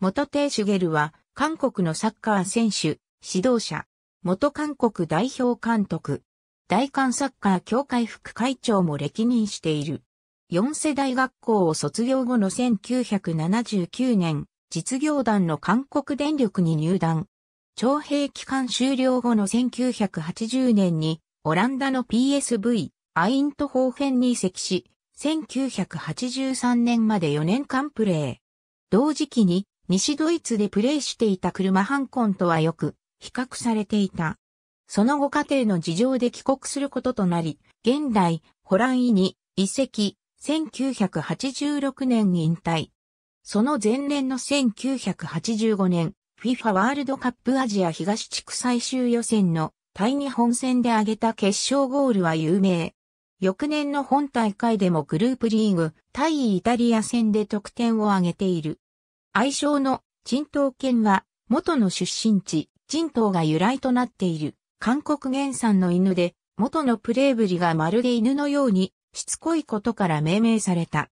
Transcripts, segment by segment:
元シュゲルは、韓国のサッカー選手、指導者、元韓国代表監督、大韓サッカー協会副会長も歴任している。四世代学校を卒業後の1979年、実業団の韓国電力に入団。徴兵期間終了後の1980年に、オランダの PSV、アイントホーフェンに移籍し、1983年まで4年間プレー。同時期に、西ドイツでプレーしていた車ハンコンとはよく比較されていた。その後家庭の事情で帰国することとなり、現代、ホランイに移籍、1986年引退。その前年の1985年、FIFA ワールドカップアジア東地区最終予選の対日本戦で挙げた決勝ゴールは有名。翌年の本大会でもグループリーグ、対イタリア戦で得点を挙げている。愛称の陳東犬は、元の出身地、陳東が由来となっている、韓国原産の犬で、元のプレーぶりがまるで犬のように、しつこいことから命名された。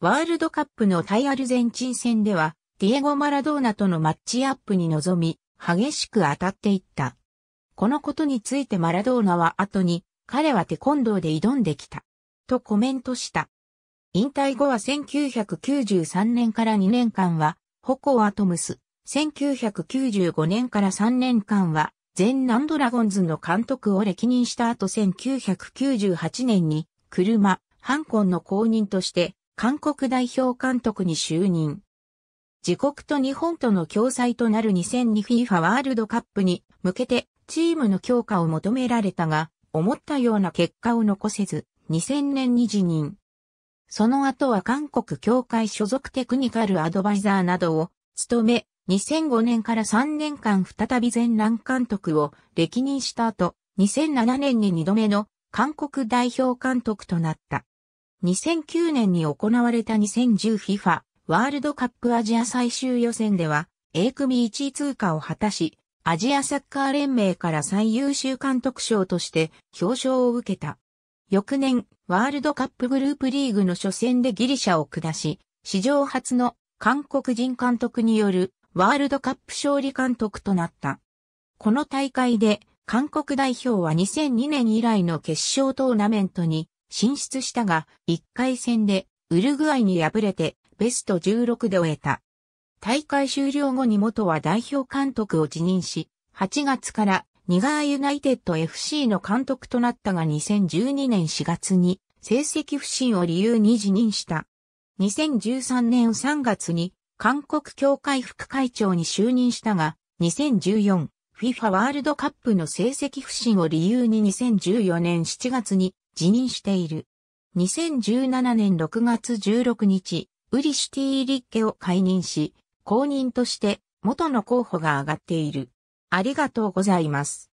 ワールドカップの対アルゼンチン戦では、ディエゴ・マラドーナとのマッチアップに臨み、激しく当たっていった。このことについてマラドーナは後に、彼はテコンドーで挑んできた。とコメントした。引退後は1993年から2年間は、ココアトムス、1995年から3年間は、ナ南ドラゴンズの監督を歴任した後1998年に、車、ハンコンの公認として、韓国代表監督に就任。自国と日本との共催となる 2002FIFA ワールドカップに向けてチームの強化を求められたが、思ったような結果を残せず、2000年に辞任。その後は韓国協会所属テクニカルアドバイザーなどを務め、2005年から3年間再び全南監督を歴任した後、2007年に2度目の韓国代表監督となった。2009年に行われた 2010FIFA ワールドカップアジア最終予選では A 組1位通過を果たし、アジアサッカー連盟から最優秀監督賞として表彰を受けた。翌年、ワールドカップグループリーグの初戦でギリシャを下し、史上初の韓国人監督によるワールドカップ勝利監督となった。この大会で韓国代表は2002年以来の決勝トーナメントに進出したが、1回戦でウルグアイに敗れてベスト16で終えた。大会終了後に元は代表監督を辞任し、8月からニガーユナイテッド FC の監督となったが2012年4月に成績不振を理由に辞任した。2013年3月に韓国協会副会長に就任したが、2014 FIFA ワールドカップの成績不振を理由に2014年7月に辞任している。2017年6月16日、ウリシュティリッケを解任し、公認として元の候補が上がっている。ありがとうございます。